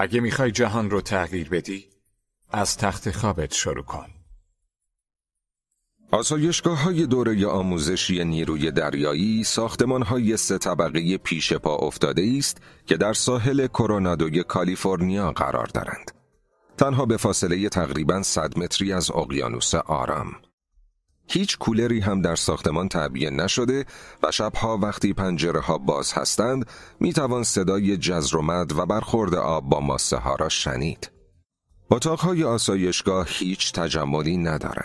اگه میخوای جهان رو تغییر بدی از تخت خوابت شروع کن آسایشگاه های دوره آموزشی نیروی دریایی ساختمان های سه طبقه پیش پا افتاده است که در ساحل کورونادوی کالیفرنیا قرار دارند. تنها به فاصله تقریبا 100 متری از اقیانوس آرام هیچ کولری هم در ساختمان تعبیه نشده و شبها وقتی پنجره ها باز هستند می توان صدای جزر و مد و برخورد آب با ماسه ها را شنید. اتاقهای آسایشگاه هیچ تجملی ندارند.